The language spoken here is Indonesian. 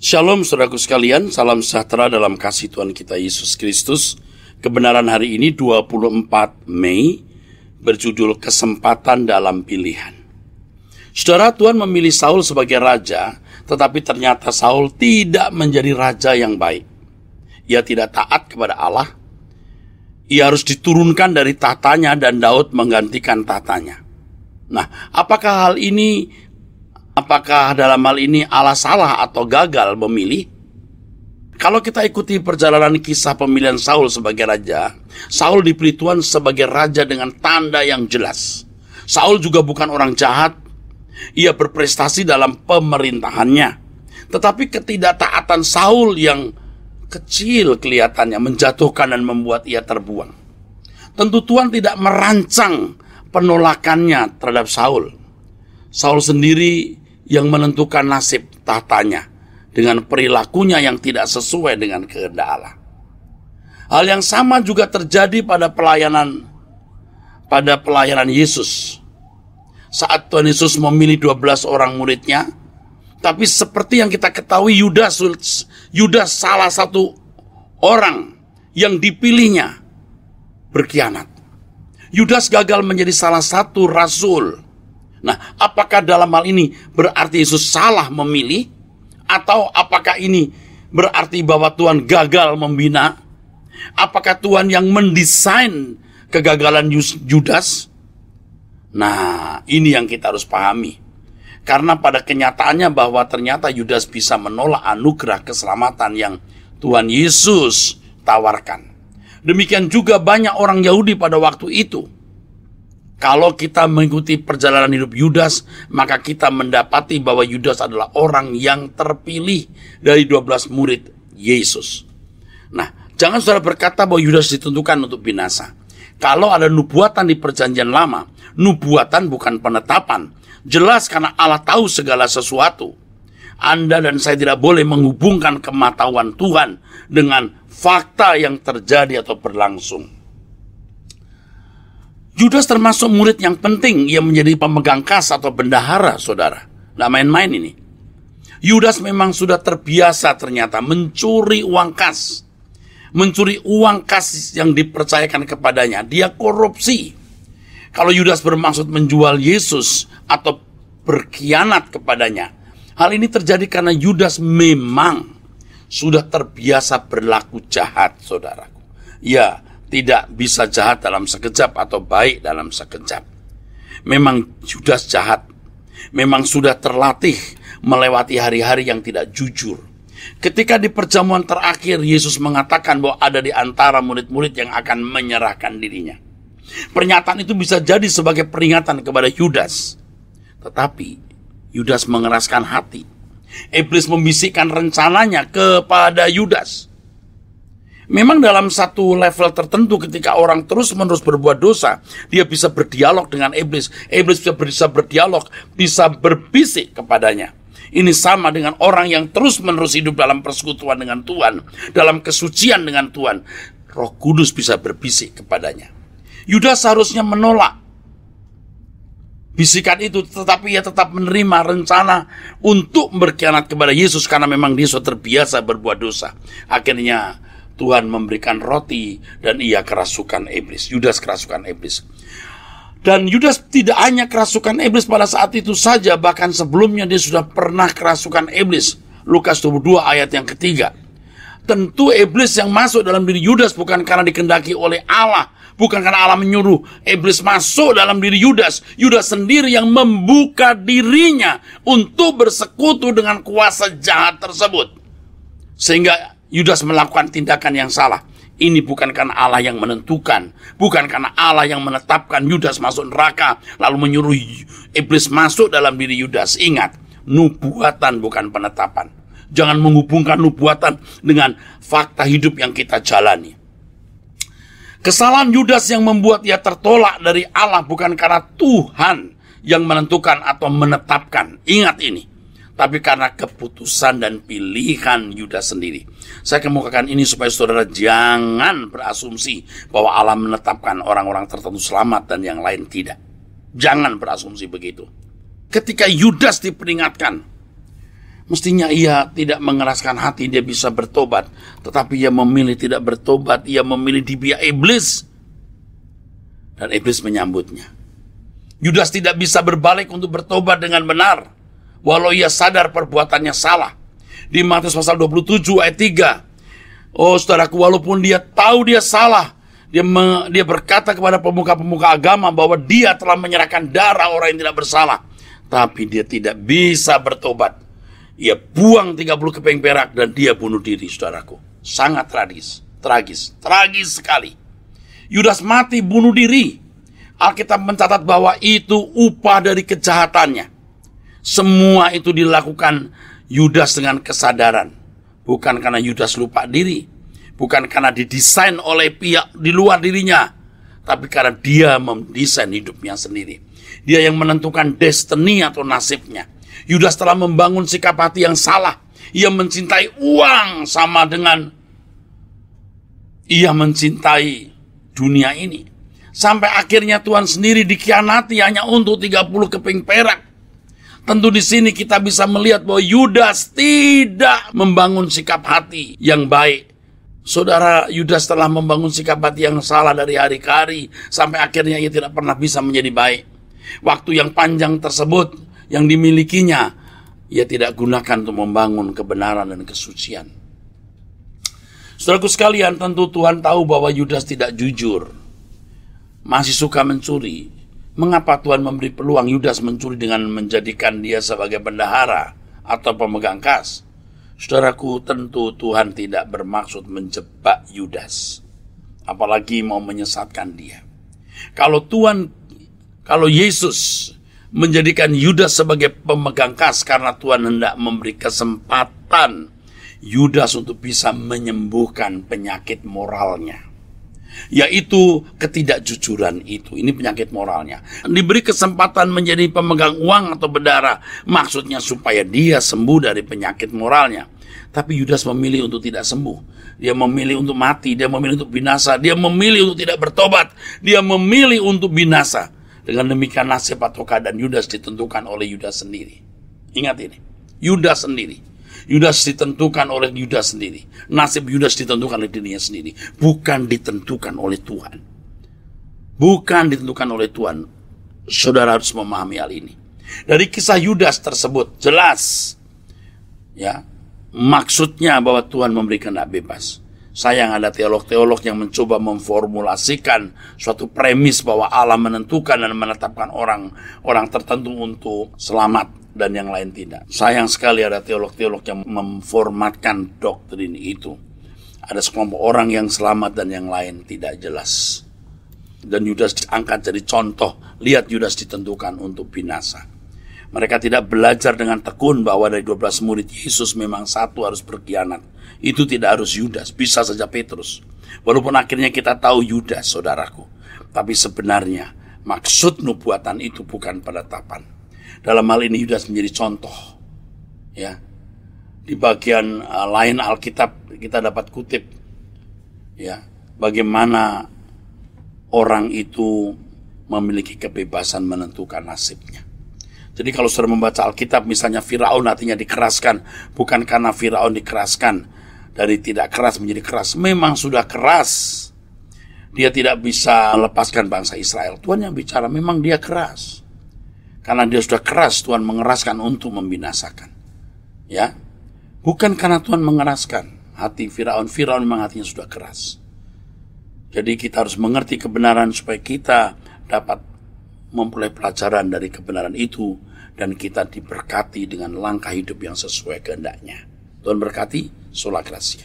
Shalom saudaraku sekalian, salam sejahtera dalam kasih Tuhan kita Yesus Kristus. Kebenaran hari ini 24 Mei berjudul Kesempatan dalam Pilihan. Saudara Tuhan memilih Saul sebagai raja, tetapi ternyata Saul tidak menjadi raja yang baik. Ia tidak taat kepada Allah. Ia harus diturunkan dari tatanya dan Daud menggantikan tatanya. Nah, apakah hal ini apakah dalam hal ini Allah salah atau gagal memilih? Kalau kita ikuti perjalanan kisah pemilihan Saul sebagai raja, Saul dipilih Tuhan sebagai raja dengan tanda yang jelas. Saul juga bukan orang jahat. Ia berprestasi dalam pemerintahannya. Tetapi ketidaktaatan Saul yang kecil kelihatannya menjatuhkan dan membuat ia terbuang. Tentu Tuhan tidak merancang penolakannya terhadap Saul. Saul sendiri yang menentukan nasib tahtanya dengan perilakunya yang tidak sesuai dengan kehendak Allah. Hal yang sama juga terjadi pada pelayanan pada pelayanan Yesus. Saat Tuhan Yesus memilih 12 orang muridnya, tapi seperti yang kita ketahui Yudas Yudas salah satu orang yang dipilihnya berkhianat. Yudas gagal menjadi salah satu rasul Nah, apakah dalam hal ini berarti Yesus salah memilih? Atau apakah ini berarti bahwa Tuhan gagal membina? Apakah Tuhan yang mendesain kegagalan Yudas? Nah, ini yang kita harus pahami. Karena pada kenyataannya bahwa ternyata Yudas bisa menolak anugerah keselamatan yang Tuhan Yesus tawarkan. Demikian juga banyak orang Yahudi pada waktu itu kalau kita mengikuti perjalanan hidup Yudas, maka kita mendapati bahwa Yudas adalah orang yang terpilih dari 12 murid Yesus. Nah, jangan saudara berkata bahwa Yudas ditentukan untuk binasa. Kalau ada nubuatan di perjanjian lama, nubuatan bukan penetapan. Jelas karena Allah tahu segala sesuatu. Anda dan saya tidak boleh menghubungkan kematauan Tuhan dengan fakta yang terjadi atau berlangsung. Judas termasuk murid yang penting. yang menjadi pemegang kas atau bendahara, saudara. Nggak main-main ini. Yudas memang sudah terbiasa ternyata mencuri uang kas. Mencuri uang kas yang dipercayakan kepadanya. Dia korupsi. Kalau Yudas bermaksud menjual Yesus atau berkhianat kepadanya. Hal ini terjadi karena Yudas memang sudah terbiasa berlaku jahat, saudaraku. Ya, tidak bisa jahat dalam sekejap atau baik dalam sekejap. Memang Yudas jahat. Memang sudah terlatih melewati hari-hari yang tidak jujur. Ketika di perjamuan terakhir Yesus mengatakan bahwa ada di antara murid-murid yang akan menyerahkan dirinya. Pernyataan itu bisa jadi sebagai peringatan kepada Yudas. Tetapi Yudas mengeraskan hati. Iblis membisikkan rencananya kepada Yudas Memang dalam satu level tertentu ketika orang terus-menerus berbuat dosa, dia bisa berdialog dengan iblis. Iblis bisa, bisa berdialog, bisa berbisik kepadanya. Ini sama dengan orang yang terus-menerus hidup dalam persekutuan dengan Tuhan, dalam kesucian dengan Tuhan. Roh Kudus bisa berbisik kepadanya. Yudas seharusnya menolak bisikan itu, tetapi ia tetap menerima rencana untuk berkhianat kepada Yesus karena memang dia sudah terbiasa berbuat dosa. Akhirnya Tuhan memberikan roti dan ia kerasukan iblis. Yudas kerasukan iblis. Dan Yudas tidak hanya kerasukan iblis pada saat itu saja, bahkan sebelumnya dia sudah pernah kerasukan iblis. Lukas 22 ayat yang ketiga. Tentu iblis yang masuk dalam diri Yudas bukan karena dikendaki oleh Allah, bukan karena Allah menyuruh iblis masuk dalam diri Yudas. Yudas sendiri yang membuka dirinya untuk bersekutu dengan kuasa jahat tersebut. Sehingga Yudas melakukan tindakan yang salah. Ini bukan karena Allah yang menentukan, bukan karena Allah yang menetapkan Yudas masuk neraka, lalu menyuruh iblis masuk dalam diri Yudas. Ingat, nubuatan bukan penetapan. Jangan menghubungkan nubuatan dengan fakta hidup yang kita jalani. Kesalahan Yudas yang membuat ia tertolak dari Allah bukan karena Tuhan yang menentukan atau menetapkan. Ingat ini tapi karena keputusan dan pilihan Yudas sendiri. Saya kemukakan ini supaya saudara jangan berasumsi bahwa Allah menetapkan orang-orang tertentu selamat dan yang lain tidak. Jangan berasumsi begitu. Ketika Yudas diperingatkan, mestinya ia tidak mengeraskan hati, dia bisa bertobat. Tetapi ia memilih tidak bertobat, ia memilih dibiak iblis. Dan iblis menyambutnya. Yudas tidak bisa berbalik untuk bertobat dengan benar walau ia sadar perbuatannya salah. Di Matius pasal 27 ayat 3. Oh saudaraku, walaupun dia tahu dia salah, dia, me, dia berkata kepada pemuka-pemuka agama bahwa dia telah menyerahkan darah orang yang tidak bersalah. Tapi dia tidak bisa bertobat. Ia buang 30 keping perak dan dia bunuh diri, saudaraku. Sangat tragis, tragis, tragis sekali. Yudas mati bunuh diri. Alkitab mencatat bahwa itu upah dari kejahatannya. Semua itu dilakukan Yudas dengan kesadaran. Bukan karena Yudas lupa diri. Bukan karena didesain oleh pihak di luar dirinya. Tapi karena dia mendesain hidupnya sendiri. Dia yang menentukan destiny atau nasibnya. Yudas telah membangun sikap hati yang salah. Ia mencintai uang sama dengan ia mencintai dunia ini. Sampai akhirnya Tuhan sendiri dikhianati hanya untuk 30 keping perak Tentu di sini kita bisa melihat bahwa Yudas tidak membangun sikap hati yang baik. Saudara Yudas telah membangun sikap hati yang salah dari hari ke hari sampai akhirnya ia tidak pernah bisa menjadi baik. Waktu yang panjang tersebut yang dimilikinya ia tidak gunakan untuk membangun kebenaran dan kesucian. Saudaraku sekalian, tentu Tuhan tahu bahwa Yudas tidak jujur. Masih suka mencuri, Mengapa Tuhan memberi peluang Yudas mencuri dengan menjadikan dia sebagai bendahara atau pemegang kas? Saudaraku, tentu Tuhan tidak bermaksud menjebak Yudas, apalagi mau menyesatkan dia. Kalau Tuhan, kalau Yesus menjadikan Yudas sebagai pemegang kas karena Tuhan hendak memberi kesempatan Yudas untuk bisa menyembuhkan penyakit moralnya yaitu ketidakjujuran itu. Ini penyakit moralnya. Diberi kesempatan menjadi pemegang uang atau bendara, maksudnya supaya dia sembuh dari penyakit moralnya. Tapi Yudas memilih untuk tidak sembuh. Dia memilih untuk mati, dia memilih untuk binasa, dia memilih untuk tidak bertobat, dia memilih untuk binasa. Dengan demikian nasib atau keadaan Yudas ditentukan oleh Yudas sendiri. Ingat ini, Yudas sendiri. Yudas ditentukan oleh Yudas sendiri. Nasib Yudas ditentukan oleh dirinya sendiri, bukan ditentukan oleh Tuhan. Bukan ditentukan oleh Tuhan. Saudara harus memahami hal ini. Dari kisah Yudas tersebut jelas ya, maksudnya bahwa Tuhan memberikan hak bebas. Sayang ada teolog-teolog yang mencoba memformulasikan suatu premis bahwa Allah menentukan dan menetapkan orang orang tertentu untuk selamat dan yang lain tidak. Sayang sekali ada teolog-teolog yang memformatkan doktrin itu. Ada sekelompok orang yang selamat dan yang lain tidak jelas. Dan Yudas diangkat jadi contoh. Lihat Yudas ditentukan untuk binasa. Mereka tidak belajar dengan tekun bahwa dari 12 murid Yesus memang satu harus berkhianat. Itu tidak harus Yudas, bisa saja Petrus. Walaupun akhirnya kita tahu Yudas, saudaraku. Tapi sebenarnya maksud nubuatan itu bukan pada Tapan. Dalam hal ini Yudas menjadi contoh. Ya. Di bagian uh, lain Alkitab kita dapat kutip ya, bagaimana orang itu memiliki kebebasan menentukan nasibnya. Jadi kalau saudara membaca Alkitab misalnya Firaun hatinya dikeraskan, bukan karena Firaun dikeraskan dari tidak keras menjadi keras. Memang sudah keras. Dia tidak bisa melepaskan bangsa Israel. Tuhan yang bicara, memang dia keras karena dia sudah keras Tuhan mengeraskan untuk membinasakan. Ya. Bukan karena Tuhan mengeraskan hati Firaun. Firaun memang hatinya sudah keras. Jadi kita harus mengerti kebenaran supaya kita dapat memperoleh pelajaran dari kebenaran itu dan kita diberkati dengan langkah hidup yang sesuai kehendaknya. Tuhan berkati, sholat gracia.